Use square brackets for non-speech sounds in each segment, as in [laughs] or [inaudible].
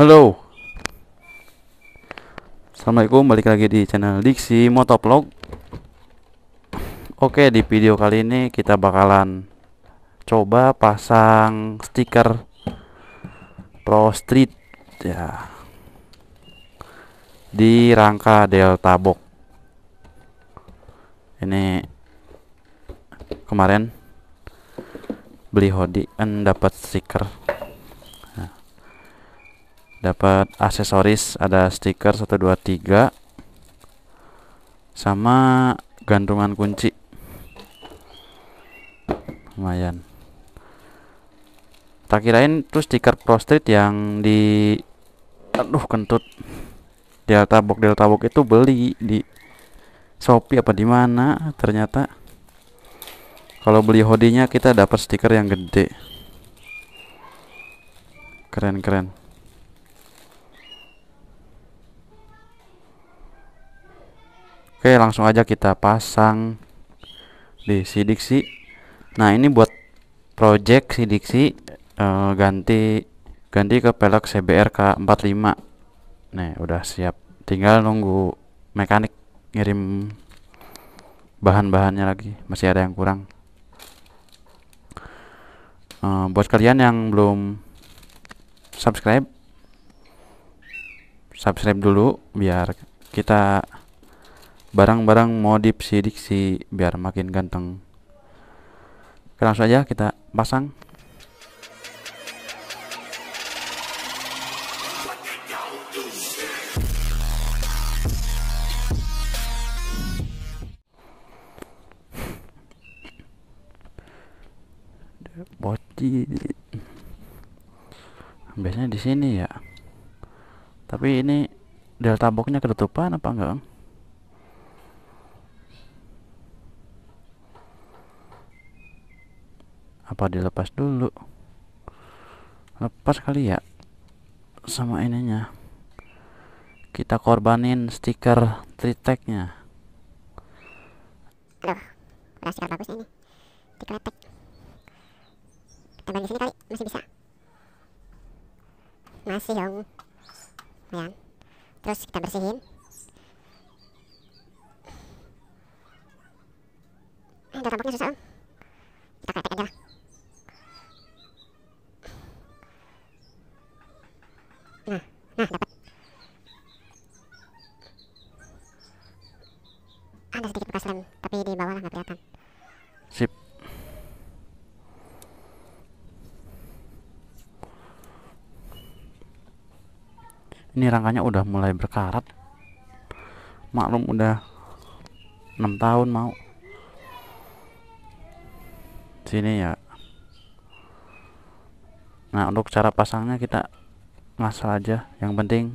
Halo Assalamualaikum balik lagi di channel Diksi Motovlog Oke di video kali ini kita bakalan coba pasang stiker Pro Street ya di rangka Delta Box ini kemarin beli hoodie dan dapat stiker dapat aksesoris ada stiker 123 sama gantungan kunci lumayan tak kirain tuh stiker pro street yang di aduh kentut delta box delta box itu beli di Shopee apa di mana ternyata kalau beli hodinya kita dapat stiker yang gede keren keren Oke langsung aja kita pasang di sidiksi nah ini buat project sidiksi e, eh, ganti ganti ke pelek CBR CBRK45 nah udah siap tinggal nunggu mekanik ngirim bahan-bahannya lagi masih ada yang kurang e, buat kalian yang belum subscribe subscribe dulu biar kita barang-barang modif si sih biar makin ganteng Oke, langsung aja kita pasang boci biasanya di sini ya tapi ini delta boxnya ketutupan apa enggak apa dilepas dulu lepas kali ya sama ininya kita korbanin stiker triteknya aduh udah stiker bagus ini dikeletek tambah di sini kali masih bisa masih dong ya. terus kita bersihin eh, tampaknya susah om ini rangkanya udah mulai berkarat maklum udah 6 tahun mau sini ya nah untuk cara pasangnya kita ngasal aja yang penting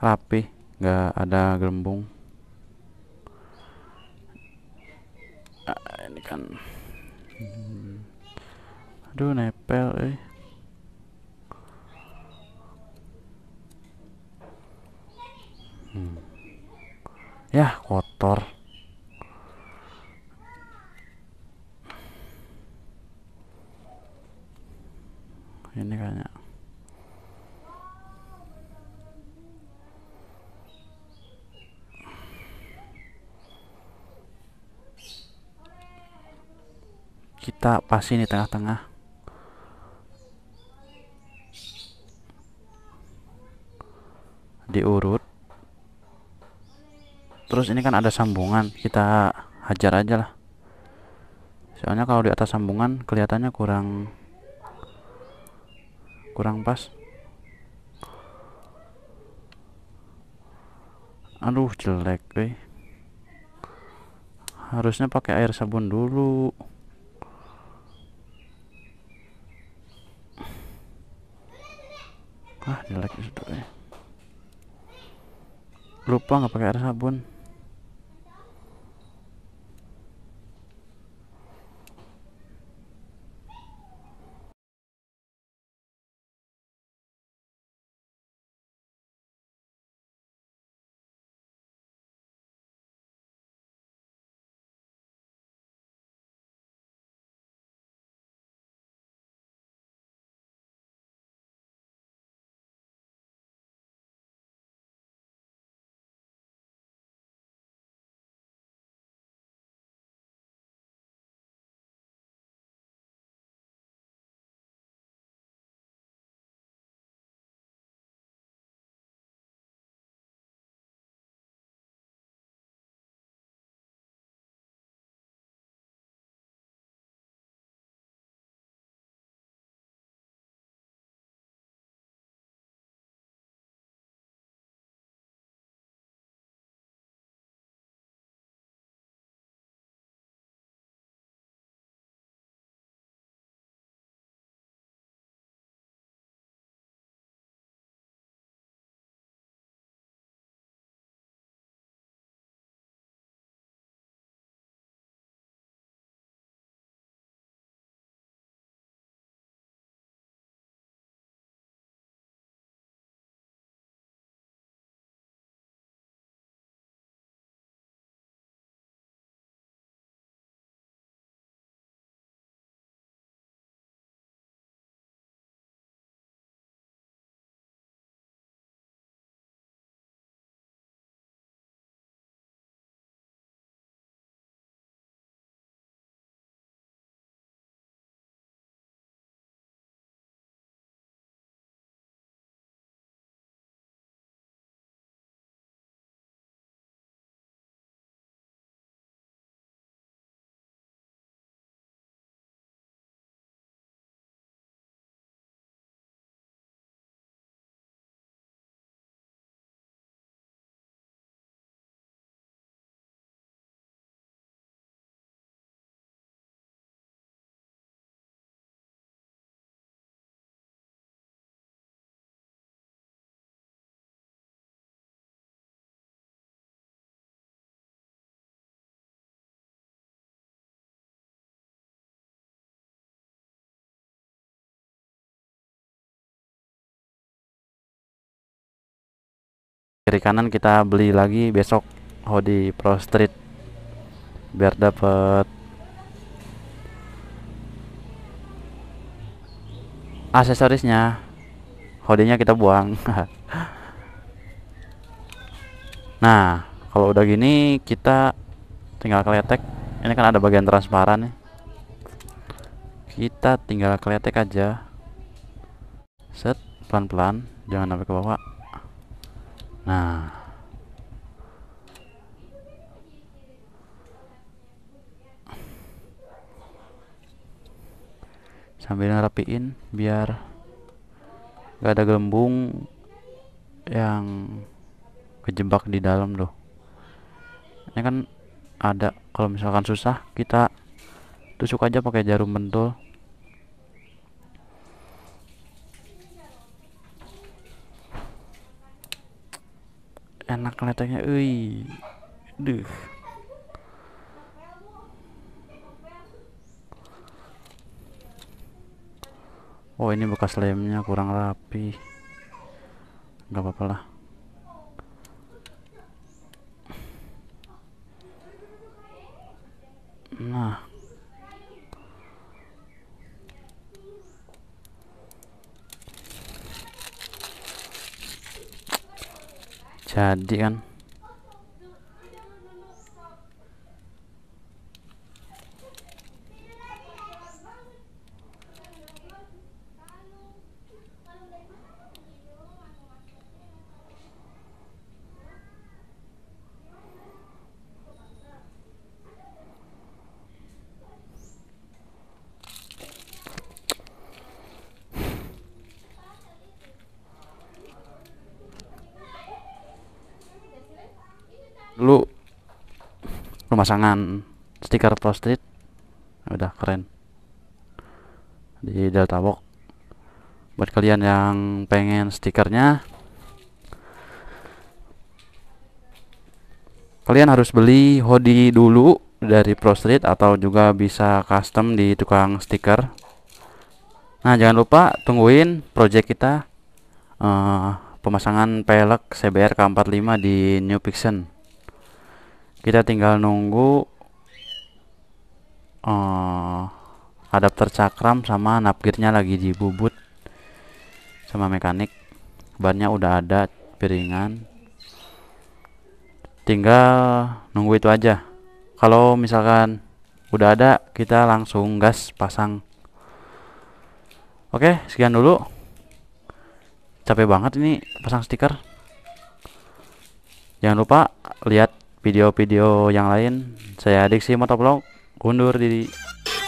rapi nggak ada gelembung nah, ini kan hmm. aduh nepel eh hmm. ya kotor ini kayaknya kita pasti di tengah-tengah diurut terus ini kan ada sambungan kita hajar aja lah soalnya kalau di atas sambungan kelihatannya kurang kurang pas aduh jelek deh harusnya pakai air sabun dulu ah jelek itu lupa nggak pakai air sabun kiri kanan kita beli lagi besok Hodi Pro Street biar dapet aksesorisnya hodinya kita buang [laughs] nah kalau udah gini kita tinggal keletek ini kan ada bagian transparan nih kita tinggal keletek aja set pelan-pelan jangan sampai ke bawah Nah. Sambil ngerapiin biar gak ada gelembung yang kejebak di dalam loh. Ini kan ada kalau misalkan susah kita tusuk aja pakai jarum pentul enak kelihatannya ui duh oh ini bekas lemnya kurang rapi nggak apa-apa lah jadi kan lu pemasangan stiker prostit ya udah keren di delta box buat kalian yang pengen stikernya kalian harus beli hoodie dulu dari Prostreet atau juga bisa custom di tukang stiker nah jangan lupa tungguin project kita uh, pemasangan pelek CBR K45 di New Fiction kita tinggal nunggu uh, adapter cakram sama napkirnya lagi dibubut sama mekanik bannya udah ada piringan tinggal nunggu itu aja kalau misalkan udah ada kita langsung gas pasang oke sekian dulu capek banget ini pasang stiker jangan lupa lihat video-video yang lain. Saya Adiksi Motovlog undur diri.